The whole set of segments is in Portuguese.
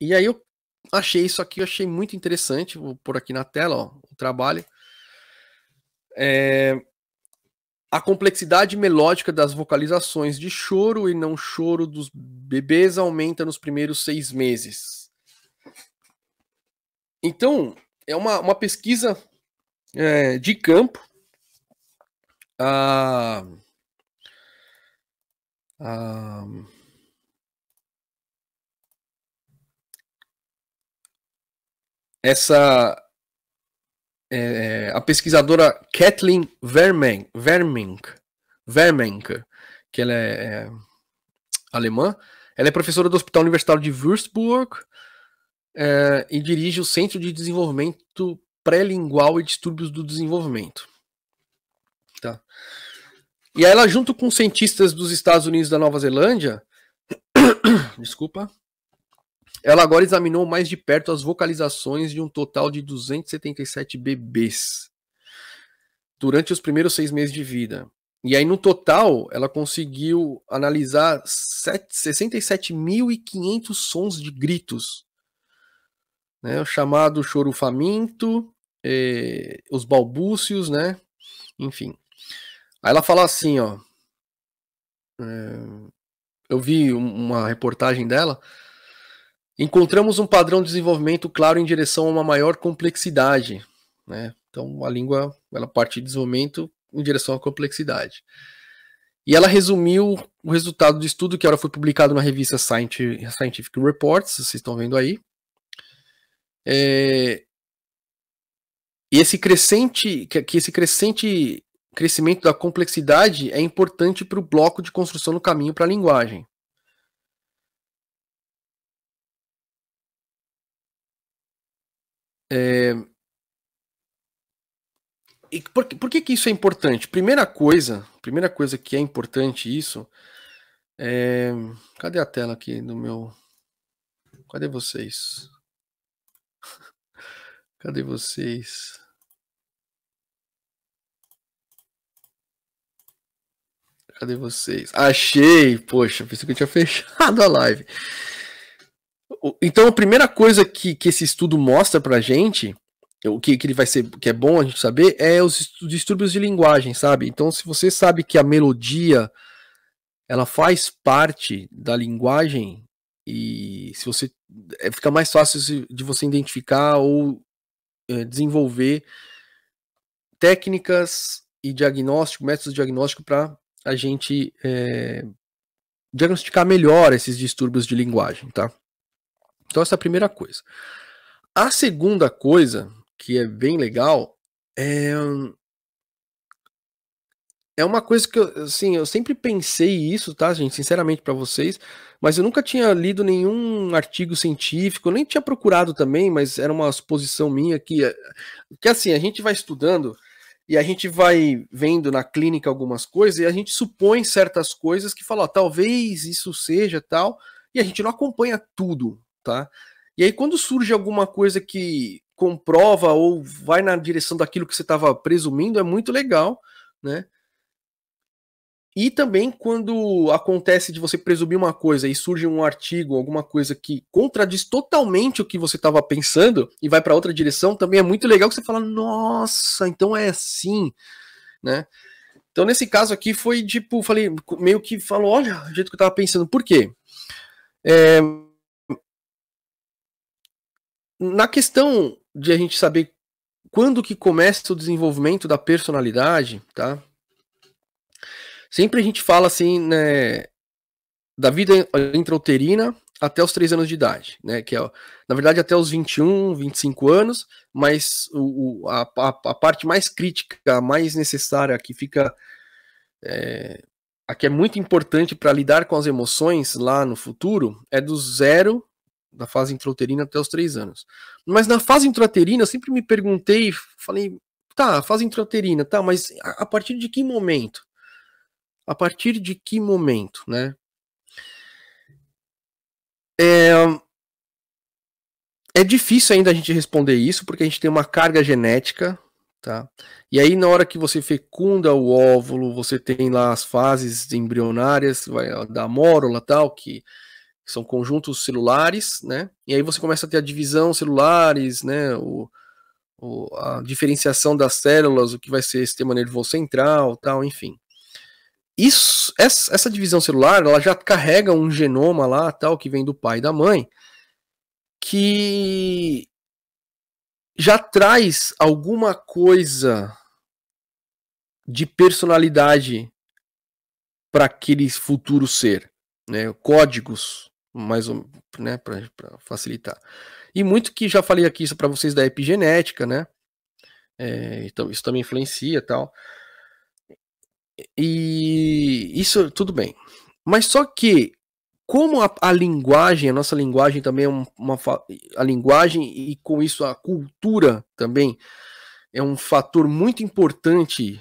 E aí eu achei isso aqui, eu achei muito interessante. Vou pôr aqui na tela ó, o trabalho. É... A complexidade melódica das vocalizações de choro e não choro dos bebês aumenta nos primeiros seis meses. Então, é uma, uma pesquisa é, de campo. Ah, ah, essa é, é, a pesquisadora Kathleen Vermen, Vermenk, Vermenk, que ela é, é, alemã, ela é professora do Hospital Universitário de Würzburg é, e dirige o Centro de Desenvolvimento Pré-Lingual e Distúrbios do Desenvolvimento. Tá. E aí ela, junto com cientistas dos Estados Unidos e da Nova Zelândia, desculpa, ela agora examinou mais de perto as vocalizações de um total de 277 bebês durante os primeiros seis meses de vida. E aí, no total, ela conseguiu analisar 67.500 sons de gritos. Né, o chamado choro faminto, eh, é, os balbúcios, né? Enfim. Aí ela fala assim, ó. É, eu vi uma reportagem dela Encontramos um padrão de desenvolvimento claro em direção a uma maior complexidade. Né? Então, a língua ela parte de desenvolvimento em direção à complexidade. E ela resumiu o resultado do estudo, que agora foi publicado na revista Scientific Reports, vocês estão vendo aí. É... E esse crescente, que esse crescente crescimento da complexidade é importante para o bloco de construção no caminho para a linguagem. É... E por, por que, que isso é importante? Primeira coisa, primeira coisa que é importante isso é... Cadê a tela aqui do meu... Cadê vocês? Cadê vocês? Cadê vocês? Achei! Poxa, pensei que eu tinha fechado a live. Então, a primeira coisa que, que esse estudo mostra pra gente, o que, que ele vai ser, que é bom a gente saber, é os distúrbios de linguagem, sabe? Então, se você sabe que a melodia ela faz parte da linguagem e se você é, fica mais fácil de você identificar ou é, desenvolver técnicas e diagnóstico, métodos diagnóstico para a gente é, diagnosticar melhor esses distúrbios de linguagem, tá? Então, essa é a primeira coisa. A segunda coisa, que é bem legal, é. É uma coisa que eu, assim, eu sempre pensei isso, tá, gente? Sinceramente para vocês, mas eu nunca tinha lido nenhum artigo científico, nem tinha procurado também, mas era uma suposição minha que, eh, que assim, a gente vai estudando e a gente vai vendo na clínica algumas coisas e a gente supõe certas coisas que fala, ó, talvez isso seja tal, e a gente não acompanha tudo, tá? E aí quando surge alguma coisa que comprova ou vai na direção daquilo que você estava presumindo, é muito legal, né? E também quando acontece de você presumir uma coisa e surge um artigo, alguma coisa que contradiz totalmente o que você estava pensando e vai para outra direção, também é muito legal que você fala, nossa, então é assim, né? Então nesse caso aqui foi tipo, falei, meio que falou, olha, o jeito que eu estava pensando, por quê? É, na questão de a gente saber quando que começa o desenvolvimento da personalidade, tá? Sempre a gente fala assim, né, da vida intrauterina até os 3 anos de idade, né, que é, na verdade, até os 21, 25 anos, mas o, a, a, parte mais crítica, mais necessária, que fica, é, a que é muito importante para lidar com as emoções lá no futuro, é do zero da fase intrauterina até os três anos. Mas na fase intrauterina, eu sempre me perguntei, falei, tá, fase intrauterina, tá, mas a, a partir de que momento? A partir de que momento, né? É, é difícil ainda a gente responder isso, porque a gente tem uma carga genética, tá? E aí, na hora que você fecunda o óvulo, você tem lá as fases embrionárias, vai, da mórula tal, que que são conjuntos celulares, né? E aí você começa a ter a divisão celulares, né? O, o, a diferenciação das células, o que vai ser sistema nervoso central, tal, enfim. Isso, essa, essa divisão celular, ela já carrega um genoma lá, tal, que vem do pai e da mãe, que já traz alguma coisa de personalidade para aquele futuro ser, né? Códigos mais ou né, para facilitar. E muito que já falei aqui isso para vocês da epigenética, né? É, então isso também influencia, tal. E isso tudo bem. Mas só que como a, a linguagem, a nossa linguagem também é uma, uma a linguagem e com isso a cultura também é um fator muito importante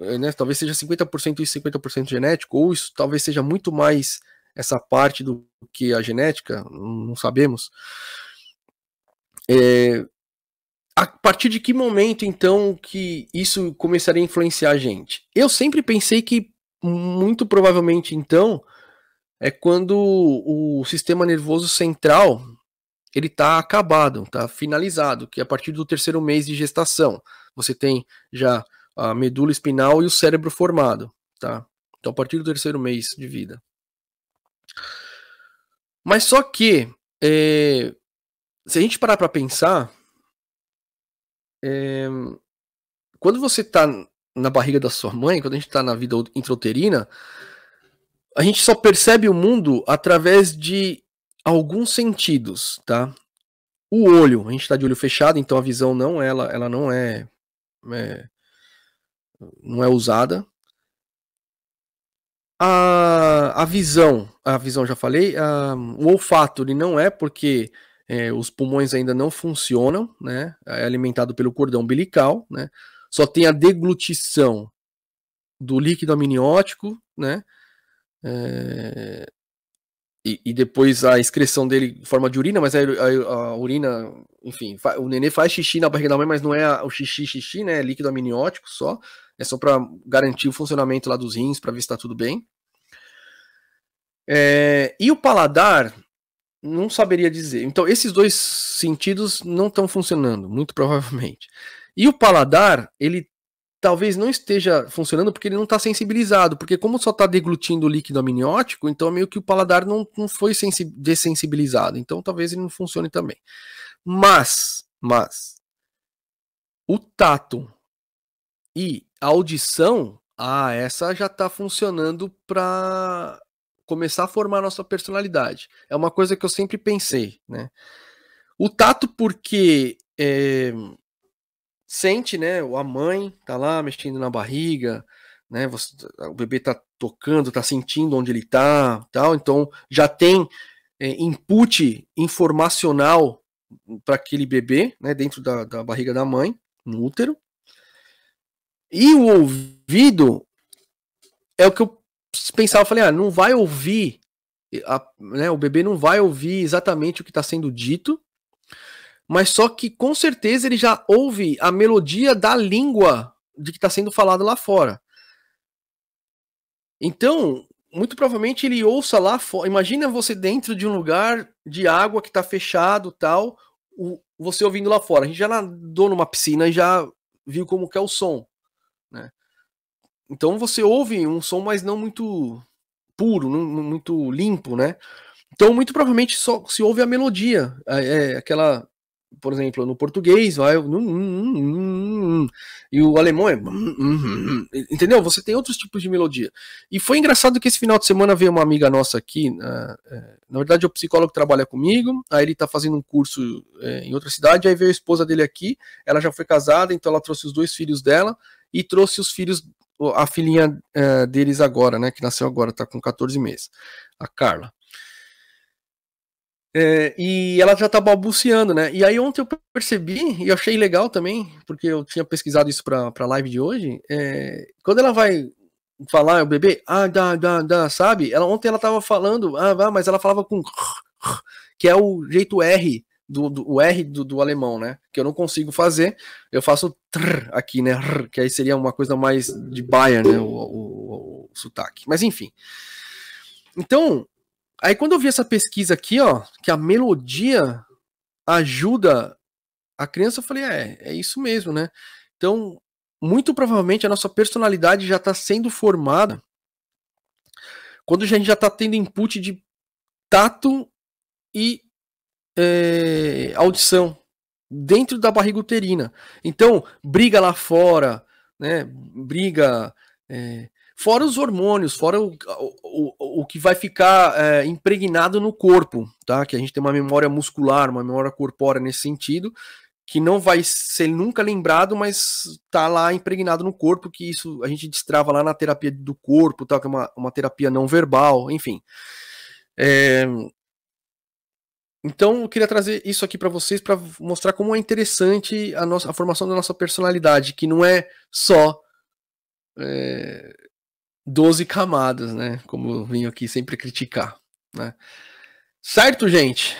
é, né, talvez seja 50% e 50% genético, ou isso talvez seja muito mais essa parte do que a genética, não sabemos. É, a partir de que momento, então, que isso começaria a influenciar a gente? Eu sempre pensei que, muito provavelmente, então, é quando o sistema nervoso central ele está acabado, está finalizado, que é a partir do terceiro mês de gestação você tem já a medula espinal e o cérebro formado, tá? Então, a partir do terceiro mês de vida. Mas só que, é, se a gente parar para pensar, é, quando você tá na barriga da sua mãe, quando a gente tá na vida intrauterina, a gente só percebe o mundo através de alguns sentidos, tá? O olho, a gente tá de olho fechado, então a visão não, ela, ela não é, é não é usada, a, a visão, a visão já falei, a, o olfato ele não é porque é, os pulmões ainda não funcionam, né? É alimentado pelo cordão umbilical, né? Só tem a deglutição do líquido amniótico, né? É, e, e, depois a excreção dele em forma de urina, mas a, a, a urina enfim, o nenê faz xixi na barriga da mãe, mas não é o xixi xixi, né? É líquido amniótico só. É só para garantir o funcionamento lá dos rins, para ver se está tudo bem. É, e o paladar, não saberia dizer. Então, esses dois sentidos não estão funcionando, muito provavelmente. E o paladar, ele talvez não esteja funcionando porque ele não está sensibilizado, porque como só está deglutindo o líquido amniótico, então meio que o paladar não, não foi dessensibilizado, então talvez ele não funcione também. Mas, mas o tato e a audição, ah, essa já está funcionando para começar a formar a nossa personalidade. É uma coisa que eu sempre pensei, né? O tato porque é, sente, né? A mãe tá lá mexendo na barriga, né? Você, o bebê tá tocando, tá sentindo onde ele tá, tal. Então já tem é, input informacional para aquele bebê, né, dentro da, da barriga da mãe, no útero. E o ouvido é o que eu pensava, eu falei, ah, não vai ouvir, a, né, o bebê não vai ouvir exatamente o que está sendo dito, mas só que com certeza ele já ouve a melodia da língua de que está sendo falado lá fora. Então, muito provavelmente ele ouça lá fora. Imagina você dentro de um lugar de água que está fechado tal, o, você ouvindo lá fora. A gente já nadou numa piscina e já viu como que é o som. Né? Então você ouve um som, mas não muito puro, não, muito limpo, né? Então muito provavelmente só se ouve a melodia, é, aquela por exemplo, no português, vai. Hum, hum, hum, e o alemão é. Entendeu? Você tem outros tipos de melodia. E foi engraçado que esse final de semana veio uma amiga nossa aqui. Na, é, na verdade, é o psicólogo que trabalha comigo. Aí ele tá fazendo um curso é, em outra cidade. Aí veio a esposa dele aqui. Ela já foi casada, então ela trouxe os dois filhos dela e trouxe os filhos. A filhinha é, deles agora, né? Que nasceu agora, tá com 14 meses. A Carla. É, e ela já tá balbuciando, né? E aí ontem eu percebi, e achei legal também, porque eu tinha pesquisado isso pra, pra live de hoje. É, quando ela vai falar, o ah, bebê, ah, dá, dá, dá, sabe? Ela, ontem ela tava falando, ah, mas ela falava com que é o jeito R, do, do o R do, do, alemão, né? Que eu não consigo fazer, eu faço aqui, né? Que aí seria uma coisa mais de Bayern, né? O, o, o, o sotaque. Mas enfim. Então, Aí quando eu vi essa pesquisa aqui, ó, que a melodia ajuda a criança, eu falei, é, é isso mesmo, né? Então, muito provavelmente a nossa personalidade já está sendo formada quando a gente já está tendo input de tato e é, audição dentro da barriga uterina. Então, briga lá fora, né? Briga, é, Fora os hormônios, fora o, o, o que vai ficar é, impregnado no corpo, tá? Que a gente tem uma memória muscular, uma memória corpórea nesse sentido, que não vai ser nunca lembrado, mas tá lá impregnado no corpo, que isso a gente destrava lá na terapia do corpo, tal, tá? que é uma, uma terapia não verbal, enfim. É... Então, eu queria trazer isso aqui para vocês para mostrar como é interessante a, nossa, a formação da nossa personalidade, que não é só é, 12 camadas, né? Como eu vim aqui sempre criticar, né? Certo, gente?